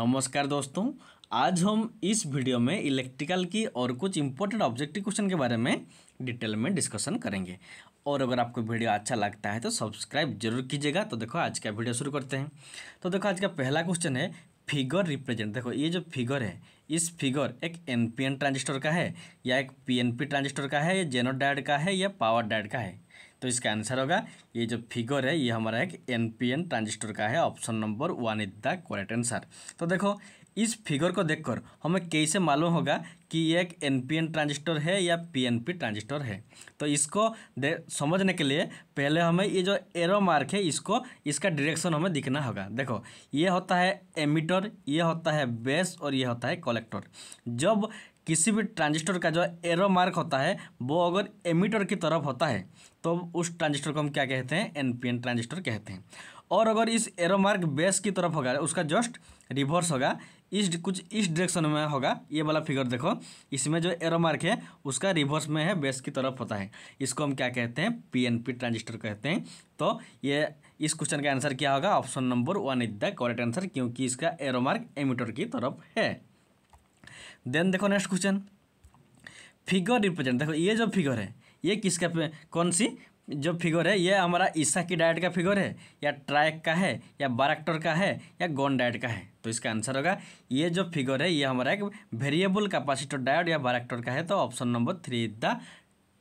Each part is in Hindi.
नमस्कार दोस्तों आज हम इस वीडियो में इलेक्ट्रिकल की और कुछ इंपॉर्टेंट ऑब्जेक्टिव क्वेश्चन के बारे में डिटेल में डिस्कशन करेंगे और अगर आपको वीडियो अच्छा लगता है तो सब्सक्राइब जरूर कीजिएगा तो देखो आज का वीडियो शुरू करते हैं तो देखो आज का पहला क्वेश्चन है फिगर रिप्रेजेंट देखो ये जो फिगर है इस फिगर एक एन ट्रांजिस्टर का है या एक पी ट्रांजिस्टर का है या जेनोडाइड डायड का है या पावर डायड का है तो इसका आंसर होगा ये जो फिगर है ये हमारा एक एनपीएन ट्रांजिस्टर का है option number one is the correct answer तो देखो इस फिगर को देखकर हमें कैसे मालूम होगा कि ये एक एनपीएन ट्रांजिस्टर है या पीएनपी ट्रांजिस्टर है तो इसको समझने के लिए पहले हमें ये जो एरो मार्क है इसको इसका डायरेक्शन हमें दिखना होगा देखो ये होता है एमिटर ये होता है बेस और ये होता है कलेक्टर जब किसी भी ट्रांजिस्टर का जो एरो मार्क होता है वो अगर एमिटर की तरफ होता है तो उस ट्रांजिस्टर को हम क्या कहते हैं एनपीएन ट्रांजिस्टर कहते हैं और अगर इस एरो मार्क बेस की तरफ होगा उसका जस्ट रिवर्स होगा इस कुछ इस डायरेक्शन में होगा ये वाला फिगर देखो इसमें जो एरो मार्क है उसका रिवर्स में है बेस की तरफ होता है इसको हम क्या कहते हैं पीएनपी ट्रांजिस्टर कहते हैं तो ये इस क्वेश्चन का आंसर क्या होगा option number one is the correct answer क्योंकि इसका एरो मार्क एमिटर की तरफ है देन देखो नेक्स्ट क्वेश्चन फिगर रिप्रेजेंट देखो ये जो फिगर है ये किसका कौन सी जो फिगर है ये हमारा ईसा की डाइट का फिगर है या ट्रैक का है या बाराक्टर का है या गॉन डाइट का है तो इसका आंसर होगा ये जो फिगर है ये हमारा एक वेरिएबल कैपेसिटर डायड या बारैक्टर का है तो option number three is the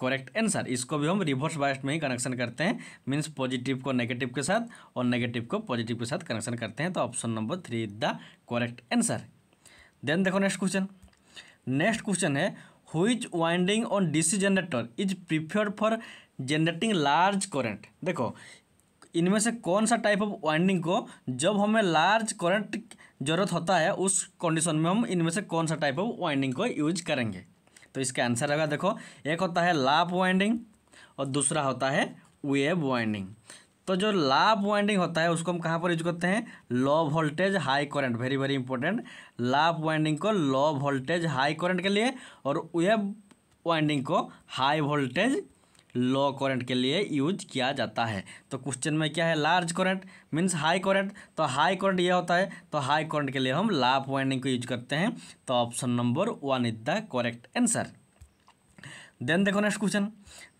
correct answer इसको भी हम रिवर्स बायस्ट में ही कनेक्शन करते हैं मीन्स पॉजिटिव को नेगेटिव के साथ और नेगेटिव को पॉजिटिव के साथ कनेक्शन करते हैं तो option number three is the correct answer then देखो नेक्स्ट क्वेश्चन नेक्स्ट क्वेश्चन है which winding on DC generator is preferred for generating large current देखो इनमें से कौन सा टाइप ऑफ वाइंडिंग को जब हमें लार्ज करंट जरूरत होता है उस कंडीशन में हम इनमें से कौन सा टाइप ऑफ वाइंडिंग को यूज करेंगे तो इसका आंसर होगा देखो एक होता है लाप वाइंडिंग और दूसरा होता है वेब वाइंडिंग तो जो लाभ वाइंडिंग होता है उसको हम कहाँ पर यूज करते हैं low voltage high current very very important lap winding को लो वोल्टेज हाई करंट के लिए और वेब वाइंडिंग को हाई वोल्टेज लो करंट के लिए यूज किया जाता है तो क्वेश्चन में क्या है large current means high current तो हाई करंट यह होता है तो हाई करंट के लिए हम लाभ वाइंडिंग को यूज करते हैं तो option number one is the correct answer then देखो नेक्स्ट क्वेश्चन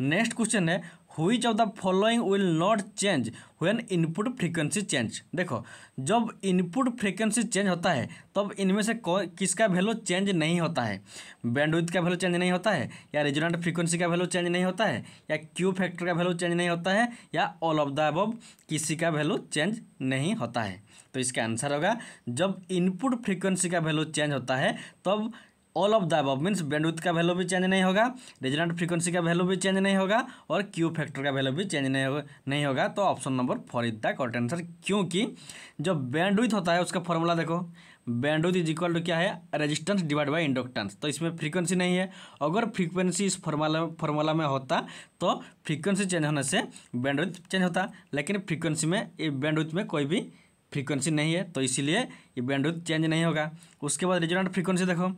नेक्स्ट क्वेश्चन है which of the following will not change when input frequency change देखो जब इनपुट फ्रीक्वेंसी चेंज होता है तब इनमें से किसका वैल्यू चेंज नहीं होता है बैंडविथ का वैल्यू चेंज नहीं होता है या रेजोनेंट फ्रीक्वेंसी का वैल्यू चेंज नहीं होता है या क्यू फैक्टर का वैल्यू चेंज नहीं होता है या ऑल ऑफ द अबव किसी का वैल्यू चेंज नहीं होता है तो इसका आंसर होगा जब इनपुट फ्रीक्वेंसी का वैल्यू चेंज होता है तब all of the above means bandwidth का वैल्यू भी चेंज नहीं होगा रेजोनेंट फ्रीक्वेंसी का वैल्यू भी चेंज नहीं होगा और क्यू फैक्टर का वैल्यू भी चेंज नहीं होगा नहीं होगा तो option number four is the correct answer क्योंकि जो बैंडविथ होता है उसका फॉर्मूला देखो बैंडविथ इज इक्वल टू क्या है रेजिस्टेंस डिवाइड बाई इंडक्टेंस तो इसमें फ्रीक्वेंसी नहीं है अगर फ्रीक्वेंसी इस फॉर्मूला फॉर्मूला में होता तो फ्रीक्वेंसी चेंज होने से बैंडविथ चेंज होता लेकिन फ्रीक्वेंसी में बैंडविथ में कोई भी फ्रीक्वेंसी नहीं है तो इसीलिए ये बैंडविथ चेंज नहीं होगा उसके बाद रेजोनेंट फ्रीक्वेंसी देखो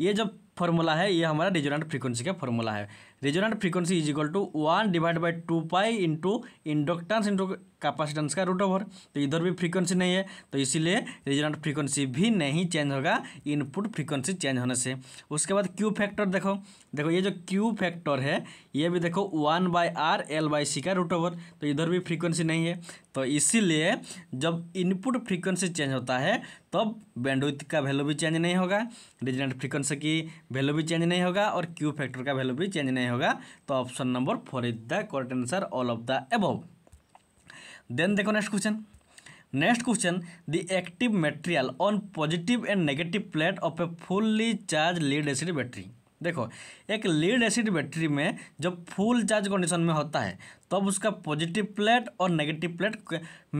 ये जो फॉर्मूला है ये हमारा रिजोनेंट फ्रीक्वेंसी का फॉर्मूला है resonant frequency is equal to one divide by two pi into inductance into capacitance का रूट ओवर तो इधर भी फ्रीक्वेंसी नहीं है तो इसीलिए रेजोनेंट फ्रीक्वेंसी भी नहीं चेंज होगा इनपुट फ्रीक्वेंसी चेंज होने से उसके बाद क्यू फैक्टर देखो देखो ये जो क्यू फैक्टर है ये भी देखो one by R L by C का रूट ओवर तो इधर भी फ्रीक्वेंसी नहीं है तो इसीलिए जब इनपुट फ्रीक्वेंसी चेंज होता है तब तो बैंडविथ का वैल्यू भी चेंज नहीं होगा रेजोनेंट फ्रीक्वेंसी की वैल्यू भी चेंज नहीं होगा और क्यू फैक्टर का वैल्यू भी चेंज नहीं नहीं होगा तो option number four is the correct answer all of the above then देखो next question next question the active material on positive and negative plate of a fully charge lead acid battery देखो एक लीड एसिड बैटरी में जब फुल चार्ज कंडीशन में होता है तब तो उसका पॉजिटिव प्लेट और नेगेटिव प्लेट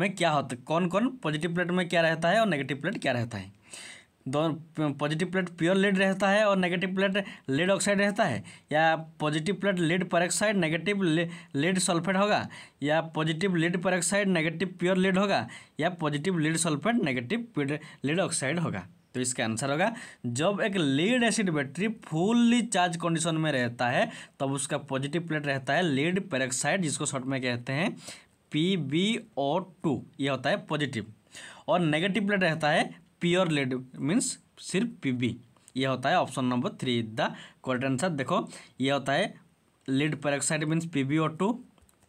में क्या होता है कौन कौन पॉजिटिव प्लेट में क्या रहता है और नेगेटिव प्लेट क्या रहता है दोनों पॉजिटिव प्लेट प्योर लेड रहता है और नेगेटिव प्लेट लेड ऑक्साइड रहता है या positive plate lead peroxide negative lead sulphate होगा या positive lead peroxide negative pure lead होगा या positive lead sulphate negative lead oxide होगा तो इसका आंसर होगा जब एक lead acid battery fully charge condition में रहता है तब तो उसका पॉजिटिव प्लेट रहता है लेड पेरोक्साइड जिसको शॉर्ट में कहते हैं पी बी ओ टू ये होता है पॉजिटिव और नेगेटिव प्लेट रहता है प्योर लेड मीन्स सिर्फ पीबी ये होता है option number three is the correct answer देखो ये होता है lead peroxide means P B O two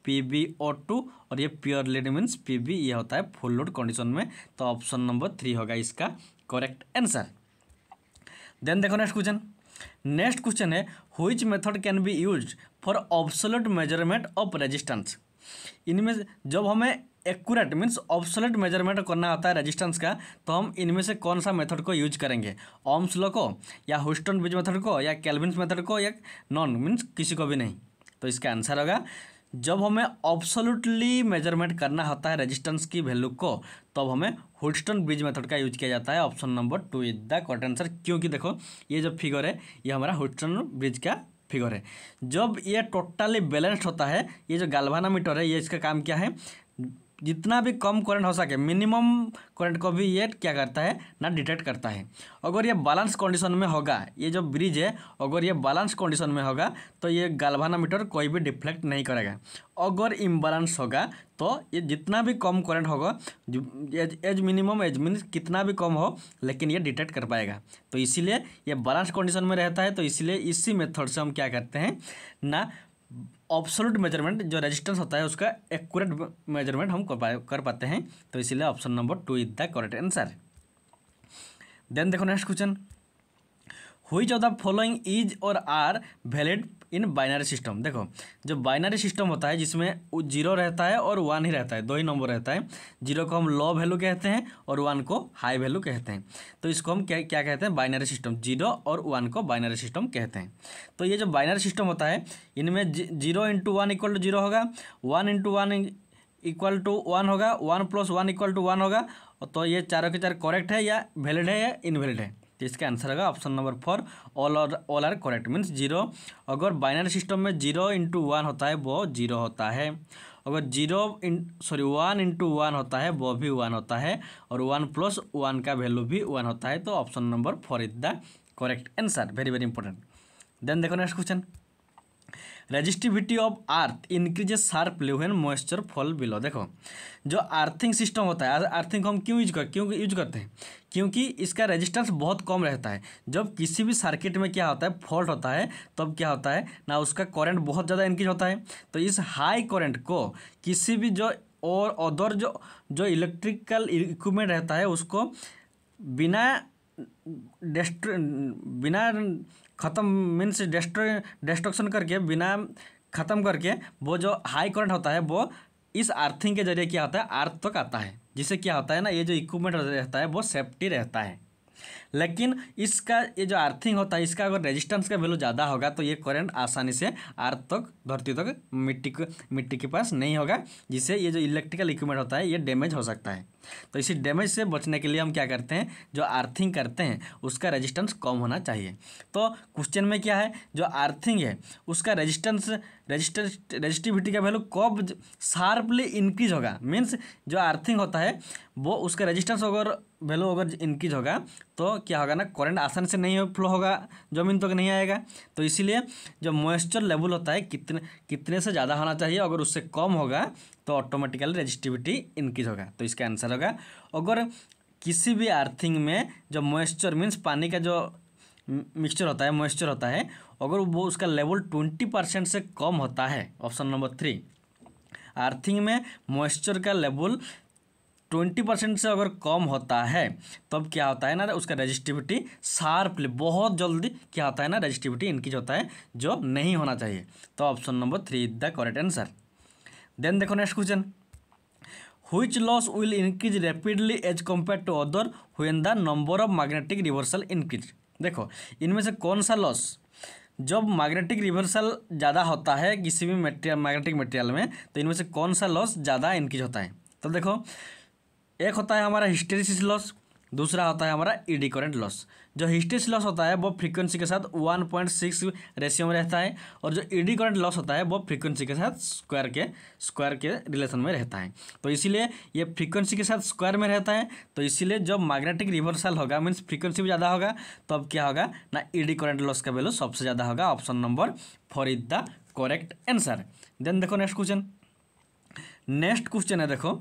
P B O two और ये pure lead means P B ये होता है फुल लोड कंडीशन में तो ऑप्शन नंबर थ्री होगा इसका करेक्ट आंसर देन देखो नेक्स्ट क्वेश्चन नेक्स्ट क्वेश्चन है which method can be use for absolute measurement of resistance इनमें जब हमें एक्यूरेट मीन्स ऑब्सोलेट मेजरमेंट करना होता है रेजिस्टेंस का तो हम इनमें से कौन सा मेथड को यूज करेंगे ओम्स लॉ को या हुस्टन ब्रिज मेथड को या कैलविन्स मेथड को या नॉन मीन्स किसी को भी नहीं तो इसका आंसर होगा जब हमें ऑब्सोल्युटली मेजरमेंट करना होता है रेजिस्टेंस की वैल्यू को तब तो हमें हुस्टन ब्रिज मेथड का यूज किया जाता है option number two is the correct answer क्योंकि देखो ये जो फिगर है ये हमारा हुस्टन ब्रिज का फिगर है जब ये टोटली बैलेंस्ड होता है ये जो मीटर है ये इसका काम क्या है जितना भी कम करंट हो सके मिनिमम करंट को भी ये क्या करता है ना डिटेक्ट करता है अगर ये बैलेंस कंडीशन में होगा ये जो ब्रिज है अगर ये बैलेंस कंडीशन में होगा तो ये मीटर कोई भी डिफ्लेक्ट नहीं करेगा अगर इम्बैलेंस होगा तो ये जितना भी कम करंट होगा as as minimum as mean कितना भी कम हो लेकिन ये डिटेक्ट कर पाएगा तो इसीलिए ये बैलेंस कंडीशन में रहता है तो इसीलिए इसी मेथड से हम क्या करते हैं ना ऑब्सोलूट मेजरमेंट जो रेजिस्टेंस होता है उसका एक्यूरेट मेजरमेंट हम कर कर पाते हैं तो इसीलिए option number two is the correct answer then देखो next question which of the following is or are valid in binary system देखो जो बाइनरी सिस्टम होता है जिसमें जीरो रहता है और वन ही रहता है दो ही नंबर रहता है जीरो को हम लो वैल्यू कहते हैं और वन को हाई वैल्यू कहते हैं तो इसको हम क्या क्या कहते हैं बाइनरी सिस्टम जीरो और वन को बाइनरी सिस्टम कहते हैं तो ये जो बाइनरी सिस्टम होता है इनमें zero into one equal to zero होगा one into one equal to one होगा one plus one equal to one होगा तो ये चारों के चार करेक्ट है या वैलिड है या इनवैलिड है तो इसका आंसर होगा ऑप्शन नंबर फोर ऑल और all are correct means zero अगर बाइनरी सिस्टम में जीरो इंटू वन होता है वो जीरो होता है अगर जीरो इन सॉरी वन इंटू वन होता है वो भी वन होता है और वन प्लस वन का वैल्यू भी वन होता है तो option number four is the correct answer very very important then देखो next question resistivity of earth increases sharply an moisture fall below देखो जो अर्थिंग सिस्टम होता है अर्थिंग को हम क्यों यूज कर क्यों यूज करते हैं क्योंकि इसका रेजिस्टेंस बहुत कम रहता है जब किसी भी सर्किट में क्या होता है फॉल्ट होता है तब क्या होता है ना उसका करंट बहुत ज़्यादा इंक्रीज होता है तो इस हाई करंट को किसी भी जो और अदर जो जो इलेक्ट्रिकल इक्विपमेंट रहता है उसको बिना बिना ख़त्म मीन्स डेस्ट्रो डिस्ट्रक्शन करके बिना ख़त्म करके वो जो हाई करंट होता है वो इस आर्थिंग के जरिए क्या होता है आर्थ तक आता है जिससे क्या होता है ना ये जो इक्विपमेंट रहता है वो सेफ्टी रहता है लेकिन इसका ये जो अर्थिंग होता है इसका अगर रेजिस्टेंस का वैल्यू ज़्यादा होगा तो ये करंट आसानी से अर्थ तक धरती तक मिट्टी को मिट्टी के पास नहीं होगा जिससे ये जो इलेक्ट्रिकल इक्विपमेंट होता है ये डैमेज हो सकता है तो इसी डैमेज से बचने के लिए हम क्या करते हैं जो अर्थिंग करते हैं उसका रेजिस्टेंस कम होना चाहिए तो क्वेश्चन में क्या है जो अर्थिंग है उसका रेजिस्टेंस रेजिस्टेंस रेजिस्टिविटी का वैल्यू कब शार्पली इंक्रीज होगा मीन्स जो अर्थिंग होता है वो उसका रेजिस्टेंस अगर वैल्यू अगर इंक्रीज होगा तो क्या होगा ना करंट आसानी से नहीं फ्लो होगा जमीन तक तो नहीं आएगा तो इसीलिए जो मॉइस्चर लेवल होता है कितने कितने से ज़्यादा होना चाहिए अगर उससे कम होगा तो ऑटोमेटिकली रेजिस्टिविटी इंक्रीज होगा तो इसका आंसर होगा अगर किसी भी अर्थिंग में जो मॉइस्चर मीन्स पानी का जो मिक्सचर होता है मॉइस्चर होता है अगर वो उसका लेवल ट्वेंटी परसेंट से कम होता है ऑप्शन नंबर थ्री अर्थिंग में मॉइस्चर का लेवल ट्वेंटी परसेंट से अगर कम होता है तब क्या होता है ना उसका रजिस्टिविटी शार्पली बहुत जल्दी क्या होता है ना रजिस्टिविटी इंक्रीज होता है जो नहीं होना चाहिए तो option number three is the correct answer then देखो next question which loss will increase rapidly as compared to other when the number of magnetic reversal increase देखो इनमें से कौन सा लॉस जब मैग्नेटिक रिवर्सल ज़्यादा होता है किसी भी मेटेरियल मैग्नेटिक मटेरियल में तो इनमें से कौन सा लॉस ज़्यादा इंक्रीज होता है तो देखो एक होता है हमारा हिस्टेरिस लॉस दूसरा होता है हमारा ईडी करेंट लॉस जो हिस्टिस लॉस होता है वो फ्रीक्वेंसी के साथ 1.6 रेशियो में रहता है और जो ईडी करेंट लॉस होता है वो फ्रीक्वेंसी के साथ स्क्वायर के स्क्वायर के रिलेशन में रहता है तो इसीलिए ये फ्रीक्वेंसी के साथ स्क्वायर में रहता है तो इसीलिए जब मैग्नेटिक रिवर्सल होगा मीन्स फ्रीक्वेंसी भी ज़्यादा होगा तब क्या होगा ना ईडी करेंट लॉस का वैल्यू सबसे ज़्यादा होगा option number four is the correct answer then देखो नेक्स्ट क्वेश्चन नेक्स्ट क्वेश्चन है देखो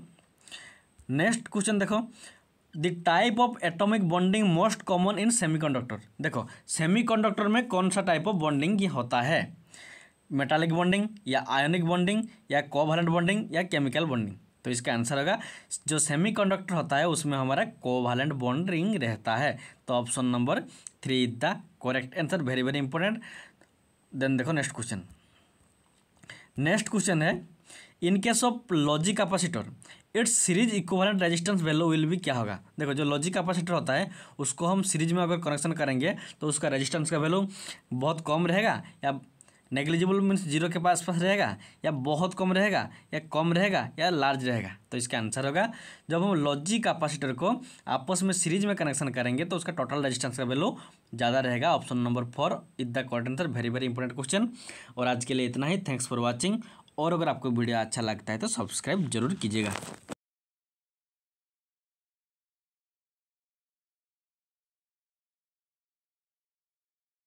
नेक्स्ट क्वेश्चन देखो the type of atomic bonding most common in semiconductor देखो सेमीकंडक्टर में कौन सा टाइप ऑफ बॉन्डिंग होता है मेटालिक बॉन्डिंग या आयोनिक बॉन्डिंग या कोवैलेंट बॉन्डिंग या केमिकल बॉन्डिंग तो इसका आंसर होगा जो सेमीकंडक्टर होता है उसमें हमारा कोवैलेंट बॉन्डिंग रहता है तो option number three is the correct answer very very important then देखो नेक्स्ट क्वेश्चन नेक्स्ट क्वेश्चन है in case of logic capacitor its series equivalent resistance value will भी क्या होगा देखो जो लॉजिक कैपेसिटर होता है उसको हम सीरीज में अगर कनेक्शन करेंगे तो उसका रेजिस्टेंस का वैल्यू बहुत कम रहेगा या नेग्लिजिबल मीन्स जीरो के पास पास रहेगा या बहुत कम रहेगा या कम रहेगा या लार्ज रहेगा तो इसका आंसर होगा जब हम लॉजिक कैपेसिटर को आपस में सीरीज में कनेक्शन करेंगे तो उसका टोटल रेजिस्टेंस का वैल्यू ज़्यादा रहेगा option number four is the correct answer very very important question और आज के लिए इतना ही थैंक्स फॉर वॉचिंग और अगर आपको वीडियो अच्छा लगता है तो सब्सक्राइब जरूर कीजिएगा